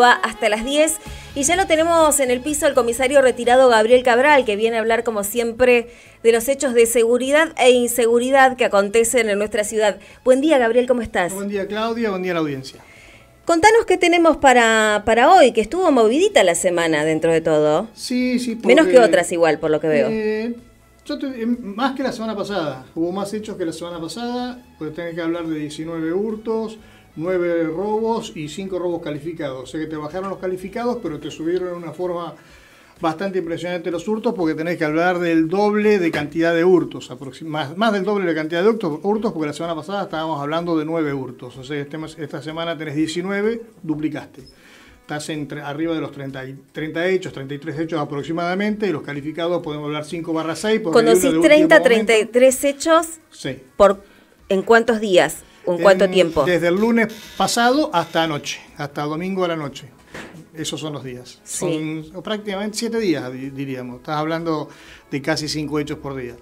va hasta las 10 y ya lo tenemos en el piso el comisario retirado Gabriel Cabral que viene a hablar como siempre de los hechos de seguridad e inseguridad que acontecen en nuestra ciudad. Buen día Gabriel, ¿cómo estás? Buen día Claudia, buen día a la audiencia. Contanos qué tenemos para, para hoy, que estuvo movidita la semana dentro de todo. Sí, sí. Menos que otras igual, por lo que veo. Eh, eh, más que la semana pasada, hubo más hechos que la semana pasada, pues tenés que hablar de 19 hurtos, nueve robos y cinco robos calificados. Sé que te bajaron los calificados, pero te subieron de una forma bastante impresionante los hurtos, porque tenés que hablar del doble de cantidad de hurtos, más, más del doble de cantidad de hurtos, porque la semana pasada estábamos hablando de nueve hurtos. O sea, este esta semana tenés 19, duplicaste. Estás entre, arriba de los 30, 30 hechos, 33 hechos aproximadamente, y los calificados podemos hablar 5 barra 6. Conocís 30, 33 hechos sí. por, en cuántos días? ¿Un cuánto tiempo? Desde el lunes pasado hasta anoche, hasta domingo a la noche. Esos son los días. Sí. Son prácticamente siete días, diríamos. Estás hablando de casi cinco hechos por día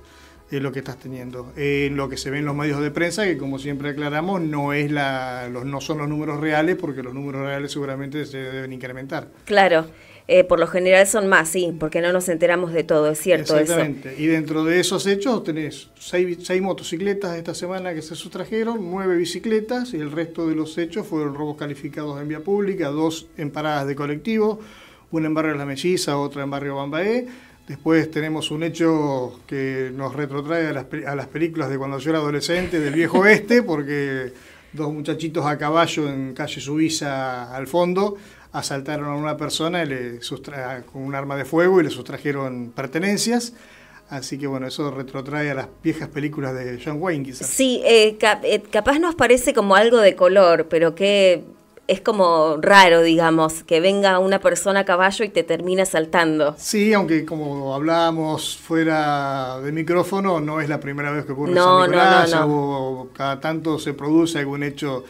es lo que estás teniendo. lo que se ve en los medios de prensa, que como siempre aclaramos, no, es la, los, no son los números reales, porque los números reales seguramente se deben incrementar. Claro. Eh, por lo general son más, sí, porque no nos enteramos de todo, es cierto. Exactamente. Y dentro de esos hechos tenés seis, motocicletas esta semana que se sustrajeron, nueve bicicletas y el resto de los hechos fueron robos calificados en vía pública, dos en paradas de colectivo... una en barrio La Melliza, otra en barrio Bambaé. Después tenemos un hecho que nos retrotrae a las, a las películas de cuando yo era adolescente, del viejo oeste, porque dos muchachitos a caballo en calle Suiza al fondo asaltaron a una persona le con un arma de fuego y le sustrajeron pertenencias. Así que bueno, eso retrotrae a las viejas películas de John Wayne quizás. Sí, eh, eh, capaz nos parece como algo de color, pero que es como raro, digamos, que venga una persona a caballo y te termina asaltando. Sí, aunque como hablábamos fuera de micrófono, no es la primera vez que ocurre no, en no, no, no. cada tanto se produce algún hecho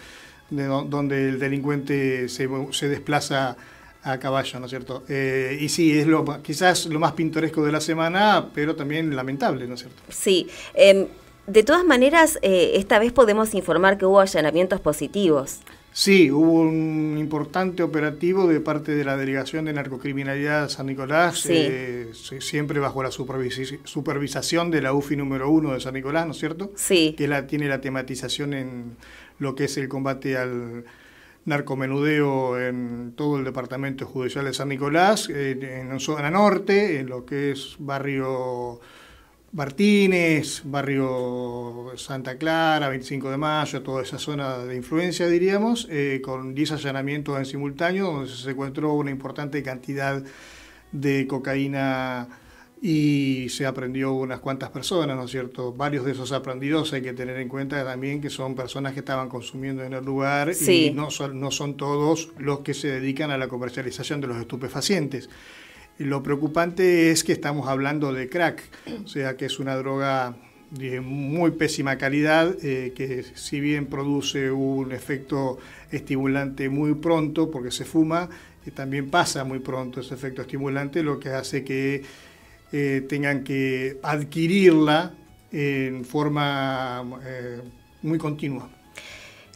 donde el delincuente se, se, desplaza a caballo, ¿no es cierto? Eh, y sí, es lo, quizás lo más pintoresco de la semana, pero también lamentable, ¿no es cierto? Sí. Em, de todas maneras, eh, esta vez podemos informar que hubo allanamientos positivos. Sí, hubo un importante operativo de parte de la Delegación de Narcocriminalidad de San Nicolás, eh, siempre bajo la supervisación de la UFI número uno de San Nicolás, ¿no es cierto? Sí. Que la, tiene la tematización en lo que es el combate al narcomenudeo en todo el departamento judicial de San Nicolás, en, en zona norte, en lo que es barrio Martínez, barrio Santa Clara, 25 de mayo, toda esa zona de influencia, diríamos, eh, con 10 allanamientos en simultáneo, donde se encontró una importante cantidad de cocaína y se aprendió unas cuantas personas, ¿no es cierto? Varios de esos aprendidos hay que tener en cuenta también que son personas que estaban consumiendo en el lugar y no no son todos los que se dedican a la comercialización de los estupefacientes. Lo preocupante es que estamos hablando de crack, o sea que es una droga de muy pésima calidad, eh, que si bien produce un efecto estimulante muy pronto, porque se fuma, eh, también pasa muy pronto ese efecto estimulante, lo que hace que eh, tengan que adquirirla en forma muy continua.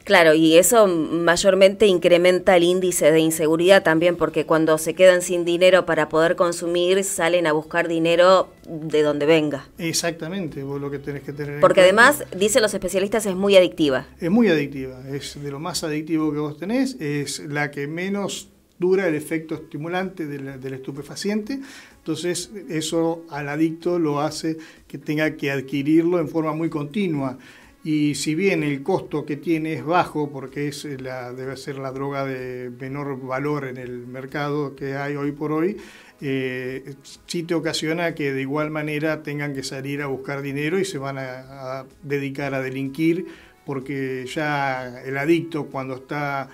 Claro, y eso mayormente incrementa el índice de inseguridad también, porque cuando se quedan sin dinero para poder consumir, salen a buscar dinero de donde venga. Exactamente, vos lo que tenés que tener. Porque en cuenta. además, dicen los especialistas, es muy adictiva. Es muy adictiva, es de lo más adictivo que vos tenés, es la que menos dura el efecto estimulante del, del, estupefaciente, entonces eso al adicto lo hace que tenga que adquirirlo en forma muy continua y si bien el costo que tiene es bajo porque es eh, la, debe ser la droga de menor valor en el mercado que hay hoy por hoy, eh, sí te ocasiona que de igual manera tengan que salir a buscar dinero y se van a dedicar a delinquir porque ya el adicto cuando está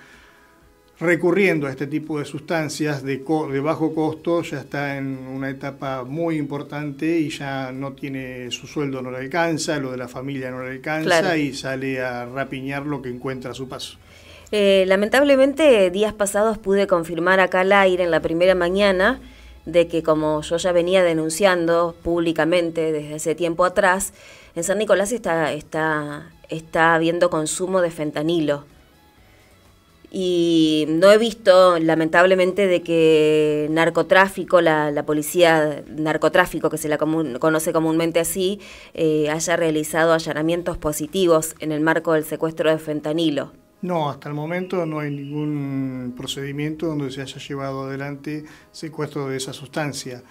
recurriendo a este tipo de sustancias de, de bajo costo, ya está en una etapa muy importante y ya no tiene su sueldo, no le alcanza, lo de la familia no le alcanza y sale a rapiñar lo que encuentra a su paso. Eh, lamentablemente, días pasados pude confirmar acá al aire en la primera mañana de que como yo ya venía denunciando públicamente desde hace tiempo atrás, en San Nicolás está, está, está habiendo consumo de fentanilo y no he visto, lamentablemente, de que narcotráfico, la, policía narcotráfico, que se la conoce comúnmente así, eh, haya realizado allanamientos positivos en el marco del secuestro de fentanilo. No, hasta el momento no hay ningún procedimiento donde se haya llevado adelante secuestro de esa sustancia,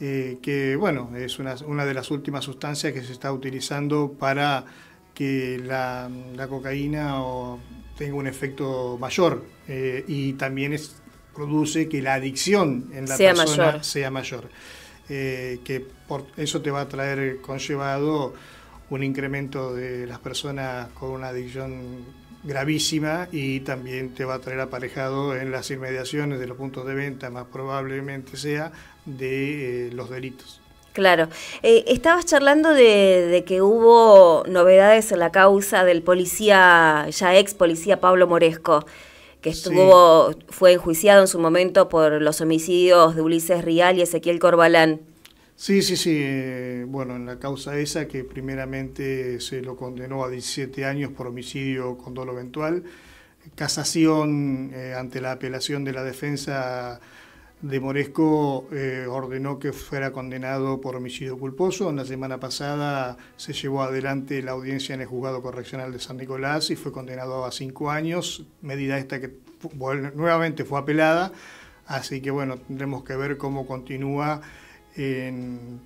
eh, que bueno, es una, una de las últimas sustancias que se está utilizando para que la, cocaína tenga un efecto mayor eh, y también produce que la adicción en la persona sea mayor. Eh, que por eso te va a traer conllevado un incremento de las personas con una adicción gravísima y también te va a traer aparejado en las inmediaciones de los puntos de venta, más probablemente sea, de eh, los delitos. Claro. Eh, estabas charlando de, que hubo novedades en la causa del policía, ya ex policía Pablo Moresco, que estuvo, fue enjuiciado en su momento por los homicidios de Ulises Rial y Ezequiel Corbalán. Sí, sí, sí. Eh, bueno, en la causa esa que primeramente se lo condenó a 17 años por homicidio con dolo eventual, casación eh, ante la apelación de la defensa de Moresco eh, ordenó que fuera condenado por homicidio culposo. La semana pasada se llevó adelante la audiencia en el juzgado correccional de San Nicolás y fue condenado a cinco años, medida esta que nuevamente fue apelada. Así que bueno, tendremos que ver cómo continúa en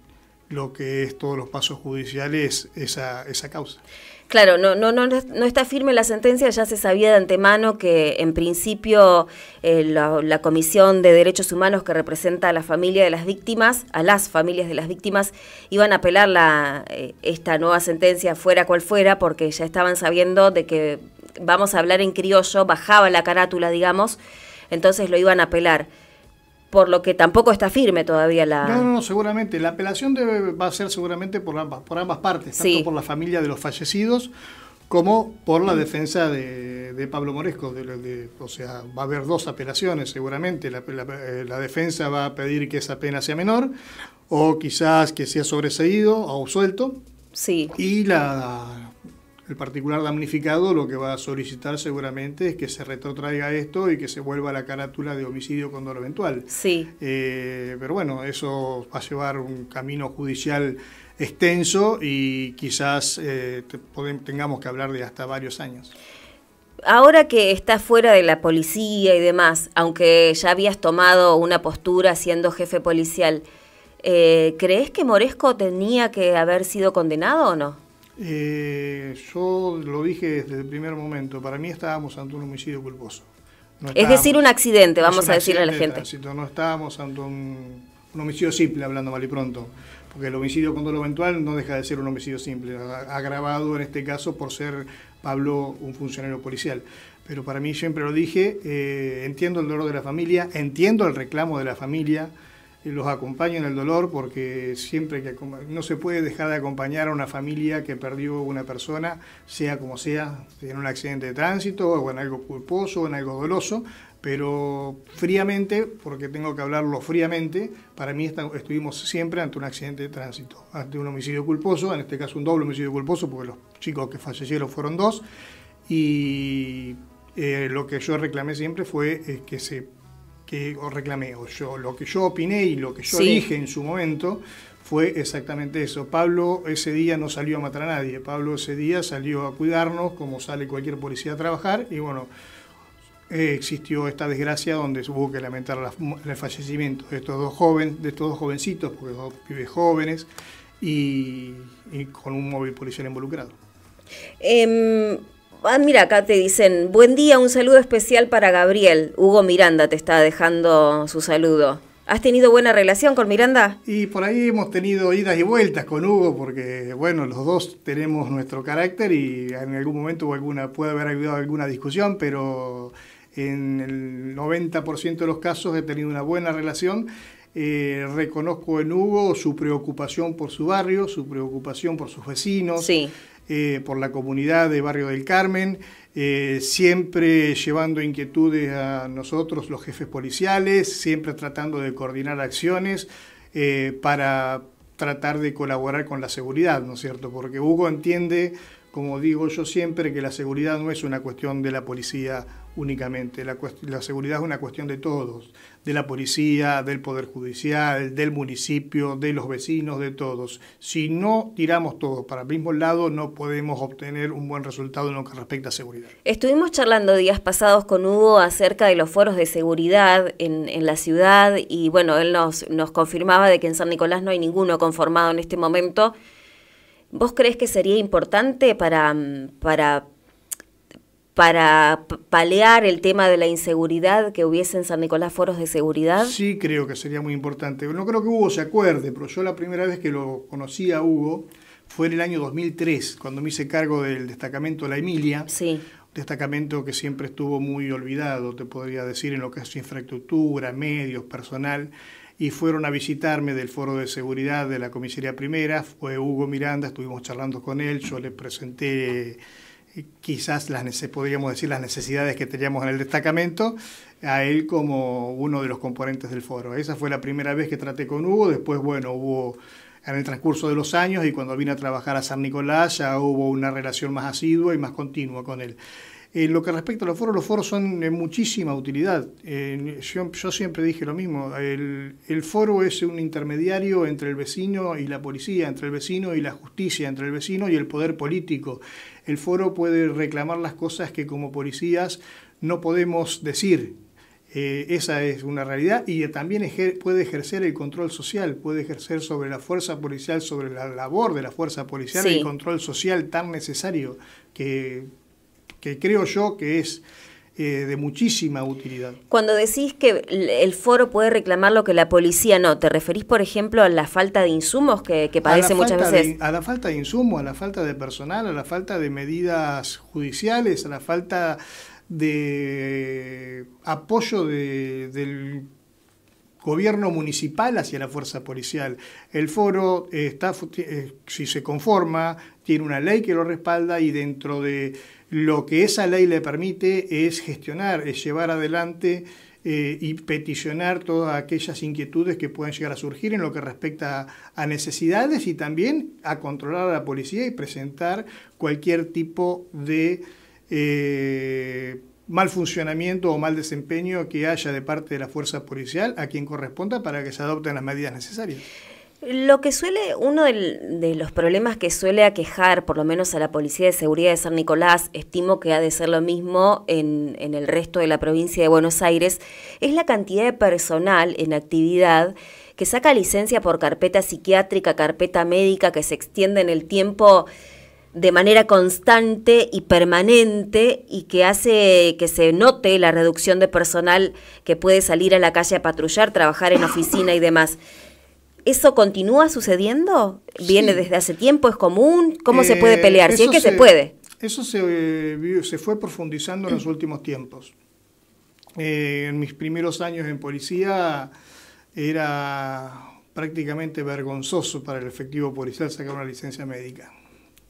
lo que es todos los pasos judiciales esa, esa causa. Claro, no, no, no, no está firme la sentencia, ya se sabía de antemano que en principio eh, la, Comisión de Derechos Humanos que representa a la familia de las víctimas, a las familias de las víctimas, iban a apelar la, eh, esta nueva sentencia fuera cual fuera, porque ya estaban sabiendo de que vamos a hablar en criollo, bajaba la carátula, digamos, entonces lo iban a apelar por lo que tampoco está firme todavía la... No, no, no seguramente. La apelación debe, va a ser seguramente por ambas, por ambas partes, tanto por la familia de los fallecidos como por la defensa de, Pablo Moresco. o sea, va a haber dos apelaciones seguramente. La, eh, la, defensa va a pedir que esa pena sea menor o quizás que sea sobreseído o suelto. Sí. Y la, el particular damnificado lo que va a solicitar seguramente es que se retrotraiga esto y que se vuelva la carátula de homicidio con eventual. Sí. Eh, pero bueno, eso va a llevar un camino judicial extenso y quizás eh, tengamos que hablar de hasta varios años. Ahora que estás fuera de la policía y demás, aunque ya habías tomado una postura siendo jefe policial, eh, ¿crees que Moresco tenía que haber sido condenado o no? Eh, yo lo dije desde el primer momento, para mí estábamos ante un homicidio culposo. es decir, un accidente, vamos a decirle a la gente. no estábamos ante un, homicidio simple, hablando mal y pronto, porque el homicidio con dolo eventual no deja de ser un homicidio simple, agravado en este caso por ser Pablo un funcionario policial. Pero para mí siempre lo dije, eh, entiendo el dolor de la familia, entiendo el reclamo de la familia los acompaño en el dolor porque siempre que no se puede dejar de acompañar a una familia que perdió una persona, sea como sea, en un accidente de tránsito o en algo culposo o en algo doloso, pero fríamente, porque tengo que hablarlo fríamente, para mí estuvimos siempre ante un accidente de tránsito, ante un homicidio culposo, en este caso un doble homicidio culposo porque los chicos que fallecieron fueron dos y eh, lo que yo reclamé siempre fue que se o reclamé, o yo, lo que yo opiné y lo que yo dije en su momento fue exactamente eso. Pablo ese día no salió a matar a nadie, Pablo ese día salió a cuidarnos como sale cualquier policía a trabajar y bueno, eh, existió esta desgracia donde hubo que lamentar el fallecimiento de estos dos jóvenes, de estos dos jovencitos, porque dos pibes jóvenes y, con un móvil policial involucrado. Em, Ah, mira, acá te dicen, buen día, un saludo especial para Gabriel. Hugo Miranda te está dejando su saludo. ¿Has tenido buena relación con Miranda? Y por ahí hemos tenido idas y vueltas con Hugo, porque bueno, los dos tenemos nuestro carácter y en algún momento alguna, puede haber habido alguna discusión, pero en el 90% de los casos he tenido una buena relación. Eh, reconozco en Hugo su preocupación por su barrio, su preocupación por sus vecinos. Sí. Eh, por la comunidad de Barrio del Carmen, eh, siempre llevando inquietudes a nosotros, los jefes policiales, siempre tratando de coordinar acciones eh, para tratar de colaborar con la seguridad, ¿no es cierto? Porque Hugo entiende como digo yo siempre, que la seguridad no es una cuestión de la policía únicamente, la, seguridad es una cuestión de todos, de la policía, del Poder Judicial, del municipio, de los vecinos, de todos. Si no tiramos todos para el mismo lado, no podemos obtener un buen resultado en lo que respecta a seguridad. Estuvimos charlando días pasados con Hugo acerca de los foros de seguridad en, la ciudad y bueno, él nos, nos confirmaba de que en San Nicolás no hay ninguno conformado en este momento ¿Vos crees que sería importante para, mm, para, para palear el tema de la inseguridad que hubiese en San Nicolás foros de seguridad? Sí, creo que sería muy importante. No creo que Hugo se acuerde, pero yo la primera vez que lo conocí a Hugo fue en el año 2003, cuando me hice cargo del destacamento La Emilia. Sí destacamento que siempre estuvo muy olvidado, te podría decir, en lo que es infraestructura, medios, personal y fueron a visitarme del Foro de Seguridad de la Comisaría Primera. Fue Hugo Miranda, estuvimos charlando con él, yo le presenté eh, quizás las podríamos decir las necesidades que teníamos en el destacamento a él como uno de los componentes del foro. Esa fue la primera vez que traté con Hugo, después bueno, hubo en el transcurso de los años y cuando vine a trabajar a San Nicolás ya hubo una relación más asidua y más continua con él. Eh, lo que respecta a los foros, los foros son de muchísima utilidad. Eh, yo, siempre dije lo mismo, el, foro es un intermediario entre el vecino y la policía, entre el vecino y la justicia, entre el vecino y el poder político. El foro puede reclamar las cosas que como policías no podemos decir. Eh, esa es una realidad y también puede ejercer el control social, puede ejercer sobre la fuerza policial, sobre la labor de la fuerza policial, el control social tan necesario que que creo yo que es eh, de muchísima utilidad. Cuando decís que el foro puede reclamar lo que la policía no, ¿te referís, por ejemplo, a la falta de insumos que, padece muchas veces? a la falta de insumos, a la falta de personal, a la falta de medidas judiciales, a la falta de apoyo del gobierno municipal hacia la fuerza policial. El foro está, eh, si se conforma, tiene una ley que lo respalda y dentro de lo que esa ley le permite es gestionar, es llevar adelante eh, y peticionar todas aquellas inquietudes que puedan llegar a surgir en lo que respecta a, necesidades y también a controlar a la policía y presentar cualquier tipo de eh, mal funcionamiento o mal desempeño que haya de parte de la fuerza policial a quien corresponda para que se adopten las medidas necesarias. Lo que suele, uno de los problemas que suele aquejar, por lo menos a la Policía de Seguridad de San Nicolás, estimo que ha de ser lo mismo en, en el resto de la provincia de Buenos Aires, es la cantidad de personal en actividad que saca licencia por carpeta psiquiátrica, carpeta médica, que se extiende en el tiempo de manera constante y permanente y que hace que se note la reducción de personal que puede salir a la calle a patrullar, trabajar en oficina y demás. ¿Eso continúa sucediendo? ¿Viene desde hace tiempo? ¿Es común? ¿Cómo se puede eh, pelear? Si es que se, puede. Eso se, eh, se, fue profundizando en los últimos tiempos. Eh, en mis primeros años en policía era prácticamente vergonzoso para el efectivo policial sacar una licencia médica.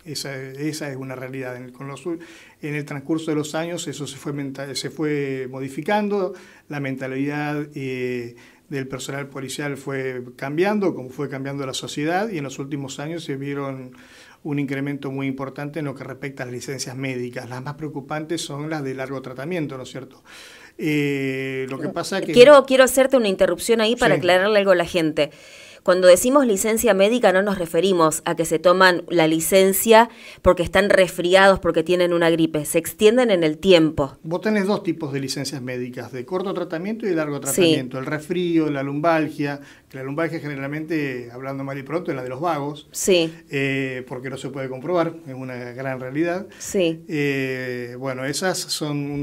Esa, es una realidad. En el, en el transcurso de los años eso se fue, se fue modificando, la mentalidad del personal policial fue cambiando, como fue cambiando la sociedad, y en los últimos años se vieron un incremento muy importante en lo que respecta a las licencias médicas. Las más preocupantes son las de largo tratamiento, ¿no es cierto? Eh, lo que pasa que... Quiero, quiero hacerte una interrupción ahí para aclararle algo a la gente. Cuando decimos licencia médica no nos referimos a que se toman la licencia porque están resfriados, porque tienen una gripe, se extienden en el tiempo. Vos tenés dos tipos de licencias médicas, de corto tratamiento y de largo tratamiento, el resfrío, la lumbalgia, que la lumbalgia generalmente, hablando mal y pronto, es la de los vagos, sí. Eh, porque no se puede comprobar, es una gran realidad. Eh, bueno, esas son,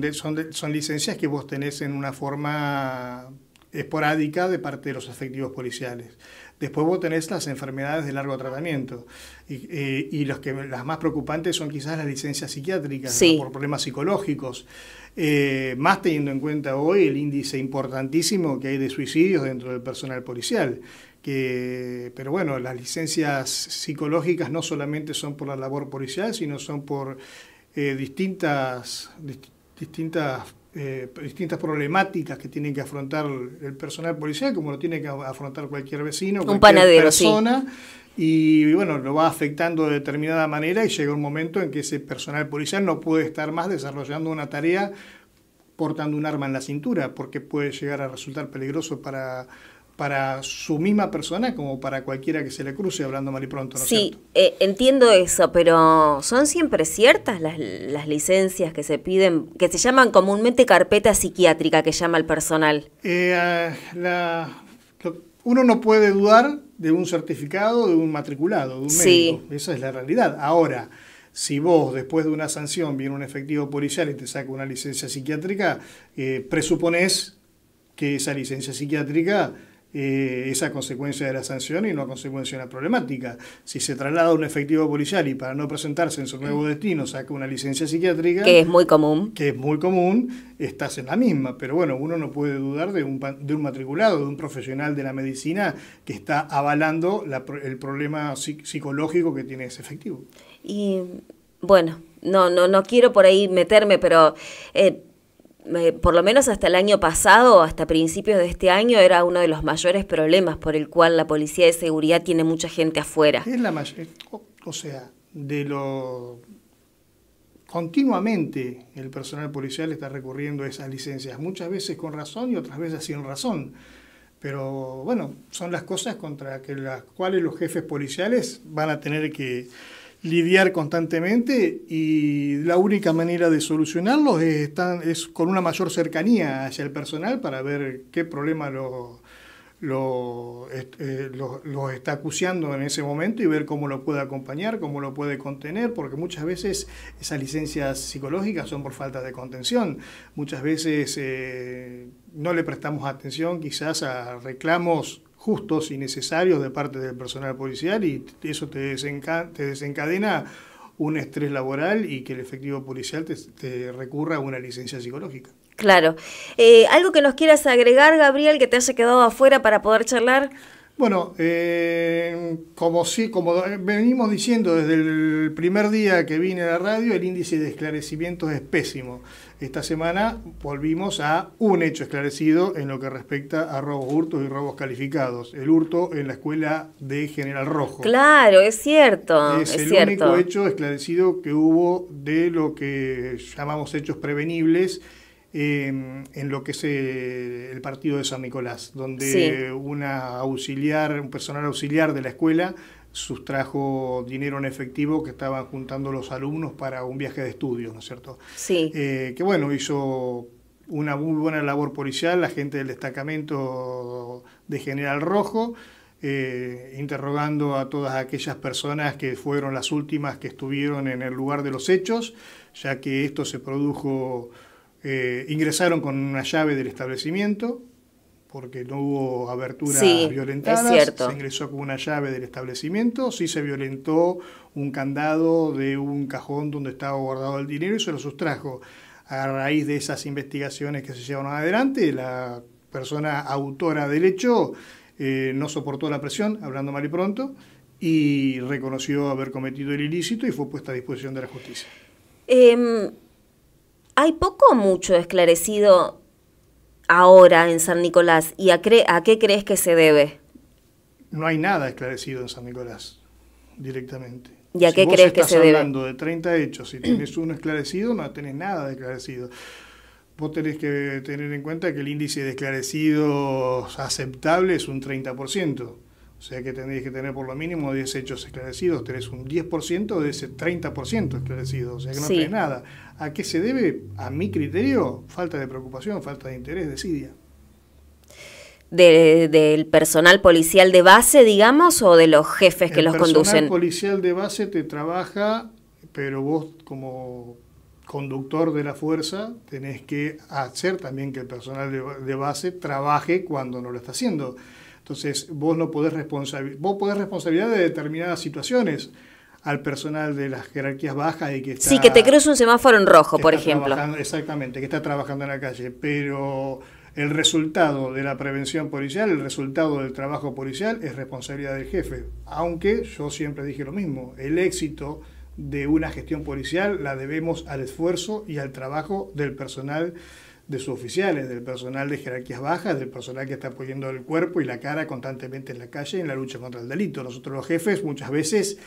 son licencias que vos tenés en una forma esporádica de parte de los efectivos policiales. Después vos tenés las enfermedades de largo tratamiento y, eh, los que, las más preocupantes son quizás las licencias psiquiátricas por problemas psicológicos. Eh, más teniendo en cuenta hoy el índice importantísimo que hay de suicidios dentro del personal policial. Que, pero bueno, las licencias psicológicas no solamente son por la labor policial, sino son por eh, distintas, distintas eh, distintas problemáticas que tiene que afrontar el personal policial, como lo tiene que afrontar cualquier vecino, cualquier persona. Y bueno, lo va afectando de determinada manera y llega un momento en que ese personal policial no puede estar más desarrollando una tarea portando un arma en la cintura, porque puede llegar a resultar peligroso para para su misma persona como para cualquiera que se le cruce hablando mal y pronto. sí, eh, entiendo eso, pero ¿son siempre ciertas las, las, licencias que se piden, que se llaman comúnmente carpeta psiquiátrica que llama el personal? Eh, ah, uno no puede dudar de un certificado, de un matriculado, de un médico. Esa es la realidad. Ahora, si vos después de una sanción viene un efectivo policial y te saca una licencia psiquiátrica, eh, presuponés que esa licencia psiquiátrica eh, esa consecuencia de la sanción y no consecuencia de la problemática. Si se traslada un efectivo policial y para no presentarse en su nuevo destino saca una licencia psiquiátrica. Que es muy común. Que es muy común, estás en la misma. Pero bueno, uno no puede dudar de un, de un matriculado, de un profesional de la medicina que está avalando el problema psicológico que tiene ese efectivo. Y bueno, no, no, no quiero por ahí meterme, pero. Eh, eh, por lo menos hasta el año pasado, hasta principios de este año, era uno de los mayores problemas por el cual la policía de seguridad tiene mucha gente afuera. Es la mayor, o sea, de lo continuamente el personal policial está recurriendo a esas licencias, muchas veces con razón y otras veces sin razón. Pero bueno, son las cosas contra las cuales los jefes policiales van a tener que lidiar constantemente y la única manera de solucionarlos es, es con una mayor cercanía hacia el personal para ver qué problema eh, lo, lo, está acuciando en ese momento y ver cómo lo puede acompañar, cómo lo puede contener, porque muchas veces esas licencias psicológicas son por falta de contención. Muchas veces eh, no le prestamos atención quizás a reclamos justos y necesarios de parte del personal policial y eso te, desencadena un estrés laboral y que el efectivo policial te, recurra a una licencia psicológica. Claro. Eh, ¿Algo que nos quieras agregar, Gabriel, que te haya quedado afuera para poder charlar? Bueno, eh, como, sí, como venimos diciendo desde el primer día que vine a la radio, el índice de esclarecimientos es pésimo. Esta semana volvimos a un hecho esclarecido en lo que respecta a robos hurtos y robos calificados, el hurto en la escuela de General Rojo. Claro, es cierto. Es, el único hecho esclarecido que hubo de lo que llamamos hechos prevenibles en lo que es eh, el partido de San Nicolás, donde una auxiliar, un personal auxiliar de la escuela sustrajo dinero en efectivo que estaban juntando los alumnos para un viaje de estudios, ¿no es cierto? Sí. Eh, que bueno, hizo una muy buena labor policial, la gente del destacamento de General Rojo, eh, interrogando a todas aquellas personas que fueron las últimas que estuvieron en el lugar de los hechos, ya que esto se produjo eh, ingresaron con una llave del establecimiento, porque no hubo aberturas sí, violentadas. Se ingresó con una llave del establecimiento, sí se violentó un candado de un cajón donde estaba guardado el dinero y se lo sustrajo. A raíz de esas investigaciones que se llevaron adelante, la persona autora del hecho eh, no soportó la presión, hablando mal y pronto, y reconoció haber cometido el ilícito y fue puesta a disposición de la justicia. Eh, hay poco o mucho esclarecido ahora en San Nicolás y a, qué crees que se debe? No hay nada esclarecido en San Nicolás directamente. ¿Y a qué crees que se debe? hablando de 30 hechos si tienes uno esclarecido, no tenés nada esclarecido. Vos tenés que tener en cuenta que el índice de esclarecidos aceptable es un 30%. O sea que tendrías que tener por lo mínimo 10 hechos esclarecidos. Tenés un 10% de ese 30% esclarecido. O sea que no tenés nada. ¿A qué se debe? A mi criterio, falta de preocupación, falta de interés, decidia. De, del personal policial de base, digamos, o de los jefes que los conducen? El personal policial de base te trabaja, pero vos como conductor de la fuerza, tenés que hacer también que el personal de, base trabaje cuando no lo está haciendo. Entonces, vos no podés responsabilizar, vos podés responsabilidad de determinadas situaciones al personal de las jerarquías bajas y que Sí, que te crees un semáforo en rojo, por ejemplo. Exactamente, que está trabajando en la calle, pero el resultado de la prevención policial, el resultado del trabajo policial es responsabilidad del jefe, aunque yo siempre dije lo mismo, el éxito de una gestión policial la debemos al esfuerzo y al trabajo del personal de sus oficiales, del personal de jerarquías bajas, del personal que está apoyando el cuerpo y la cara constantemente en la calle en la lucha contra el delito. Nosotros los jefes muchas veces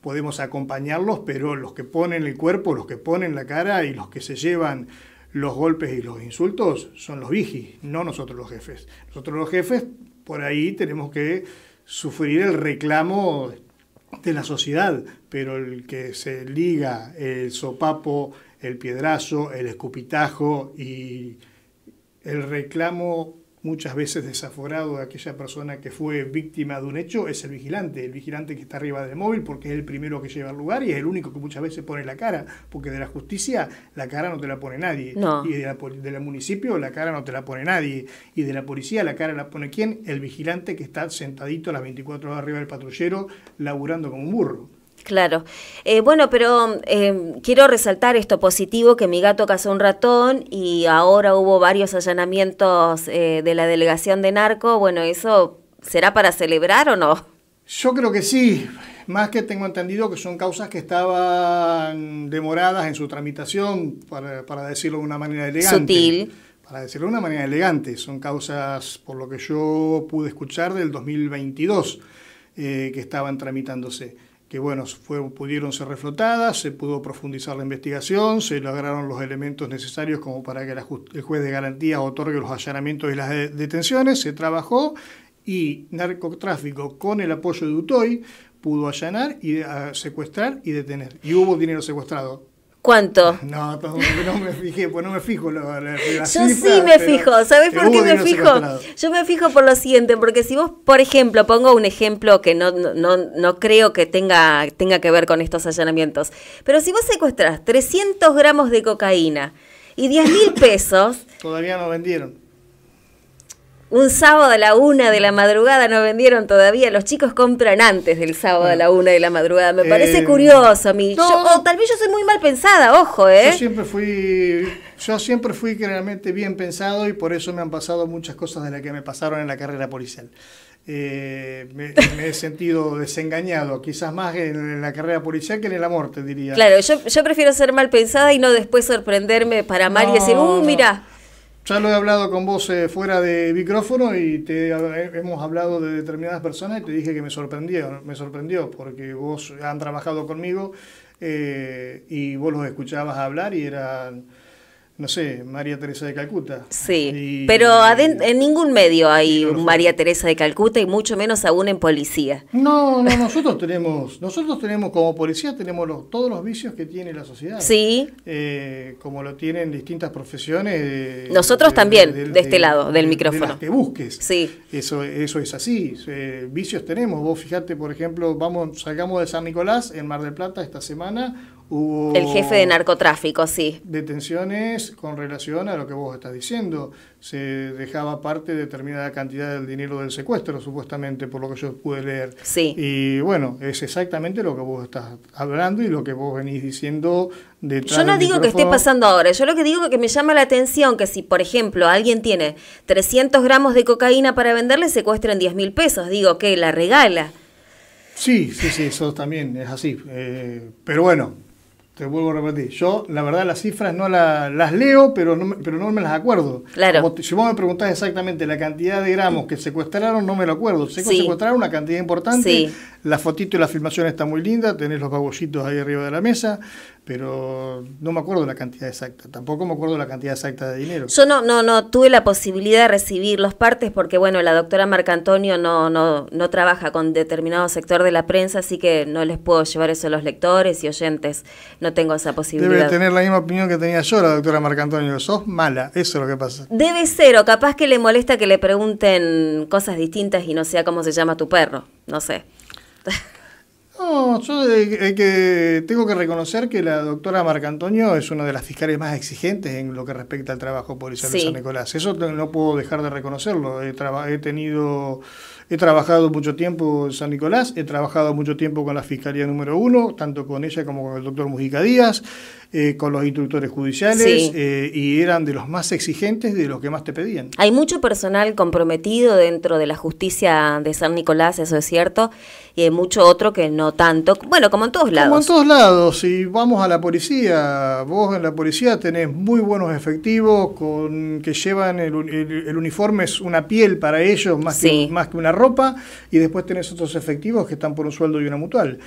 podemos acompañarlos, pero los que ponen el cuerpo, los que ponen la cara y los que se llevan los golpes y los insultos son los vigis, no nosotros los jefes. Nosotros los jefes por ahí tenemos que sufrir el reclamo de la sociedad, pero el que se liga el sopapo el piedrazo, el escupitajo y el reclamo muchas veces desaforado de aquella persona que fue víctima de un hecho es el vigilante, el vigilante que está arriba del móvil porque es el primero que lleva al lugar y es el único que muchas veces pone la cara, porque de la justicia la cara no te la pone nadie, y de la, del municipio la cara no te la pone nadie, y de la policía la cara la pone quién? El vigilante que está sentadito a las 24 horas arriba del patrullero laburando como un burro. Claro. Eh, bueno, pero em, quiero resaltar esto positivo, que mi gato cazó un ratón y ahora hubo varios allanamientos eh, de la delegación de narco. Bueno, ¿eso será para celebrar o no? Yo creo que sí. Más que tengo entendido que son causas que estaban demoradas en su tramitación, para, para decirlo de una manera elegante. Sutil. Para decirlo de una manera elegante. Son causas, por lo que yo pude escuchar, del 2022 eh, que estaban tramitándose que bueno, pudieron ser reflotadas, se pudo profundizar la investigación, se lograron los elementos necesarios como para que el juez de garantía otorgue los allanamientos y las detenciones, se trabajó y narcotráfico con el apoyo de UTOI, pudo allanar y ah, secuestrar y detener. Y hubo dinero secuestrado. ¿Cuánto? No, no me fijé, pues no me fijo. La, yo sí me fijo, ¿sabes por qué me fijo? Yo me fijo por lo siguiente, porque si vos, por ejemplo, pongo un ejemplo que no, no, no creo que tenga, tenga que ver con estos allanamientos, pero si vos secuestras 300 gramos de cocaína y 10 mil pesos... Todavía no vendieron un sábado a la una de la madrugada no vendieron todavía. Los chicos compran antes del sábado a la una de la madrugada. Me parece eh, curioso a mí. tal vez yo soy muy mal pensada, ojo, ¿eh? Yo siempre fui, yo siempre fui generalmente bien pensado y por eso me han pasado muchas cosas de las que me pasaron en la carrera policial. Eh, me, he sentido desengañado, quizás más en, la carrera policial que en el amor, te diría. Claro, yo, prefiero ser mal pensada y no después sorprenderme para mal y decir, uh, mira. Ya lo he hablado con vos eh, fuera de micrófono y te eh, hemos hablado de determinadas personas y te dije que me sorprendió, me sorprendió porque vos han trabajado conmigo eh, y vos los escuchabas hablar y eran no sé, María Teresa de Calcuta. Sí, pero en ningún medio hay María Teresa de Calcuta y mucho menos aún en policía. No, no, nosotros tenemos, nosotros tenemos como policía tenemos todos los vicios que tiene la sociedad. Sí. Eh, como lo tienen distintas profesiones. nosotros también, de, este lado del micrófono. que busques. Sí. Eso, eso es así. Eh, vicios tenemos. Vos fijate, por ejemplo, vamos, sacamos de San Nicolás en Mar del Plata esta semana el jefe de narcotráfico, sí. Detenciones con relación a lo que vos estás diciendo. Se dejaba parte determinada cantidad del dinero del secuestro, supuestamente, por lo que yo pude leer. Sí. Y bueno, es exactamente lo que vos estás hablando y lo que vos venís diciendo de yo no digo que esté pasando ahora, yo lo que digo es que me llama la atención que si, por ejemplo, alguien tiene 300 gramos de cocaína para venderle, secuestran 10 mil pesos, digo que la regala. Sí, sí, sí, eso también es así. Eh, pero bueno, te vuelvo a repetir, yo la verdad las cifras no las leo, pero no, pero no me las acuerdo. Claro. si vos me preguntás exactamente la cantidad de gramos mm. que secuestraron, no me lo acuerdo. Se que secuestraron una cantidad importante. La fotito y la filmación está muy linda, tenés los babollitos ahí arriba de la mesa, pero no me acuerdo la cantidad exacta, tampoco me acuerdo la cantidad exacta de dinero. Yo no, no, no tuve la posibilidad de recibir los partes porque bueno, la doctora Marcantonio no, no, no trabaja con determinado sector de la prensa, así que no les puedo llevar eso a los lectores y oyentes, no tengo esa posibilidad. Debe tener la misma opinión que tenía yo la doctora Marcantonio, sos mala, eso es lo que pasa. Debe ser, o capaz que le molesta que le pregunten cosas distintas y no sea cómo se llama tu perro, no sé. No, yo que tengo que reconocer que la doctora Marca Antonio es una de las fiscales más exigentes en lo que respecta al trabajo policial de San Nicolás. Eso no puedo dejar de reconocerlo. he tenido He trabajado mucho tiempo en San Nicolás, he trabajado mucho tiempo con la Fiscalía número 1, tanto con ella como con el doctor Mujica Díaz, eh, con los instructores judiciales, eh, y eran de los más exigentes, de los que más te pedían. Hay mucho personal comprometido dentro de la justicia de San Nicolás, eso es cierto, y mucho otro que no tanto, bueno, como en todos lados. Como en todos lados, y vamos a la policía, vos en la policía tenés muy buenos efectivos con que llevan el, uniforme, es una piel para ellos más, que, más que una ropa y después tenés otros efectivos que están por un sueldo y una mutual.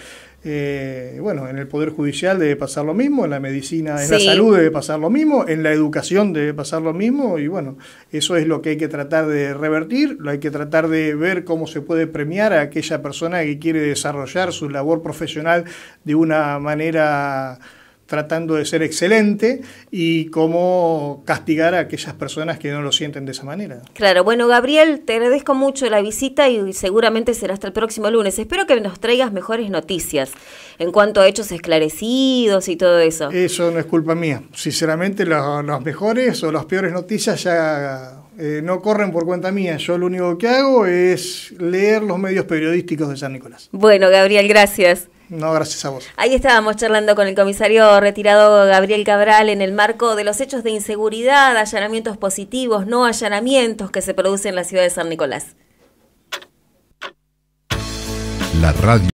Eh, bueno, en el Poder Judicial debe pasar lo mismo, en la medicina, en la salud debe pasar lo mismo, en la educación debe pasar lo mismo y bueno, eso es lo que hay que tratar de revertir, lo hay que tratar de ver cómo se puede premiar a aquella persona que quiere desarrollar su labor profesional de una manera tratando de ser excelente y cómo castigar a aquellas personas que no lo sienten de esa manera. Claro, bueno Gabriel, te agradezco mucho la visita y seguramente será hasta el próximo lunes. Espero que nos traigas mejores noticias en cuanto a hechos esclarecidos y todo eso. Eso no es culpa mía. Sinceramente, las mejores o las peores noticias ya eh, no corren por cuenta mía. Yo lo único que hago es leer los medios periodísticos de San Nicolás. Bueno, Gabriel, gracias. No, gracias a vos. Ahí estábamos charlando con el comisario retirado Gabriel Cabral en el marco de los hechos de inseguridad, allanamientos positivos, no allanamientos que se producen en la ciudad de San Nicolás. La radio.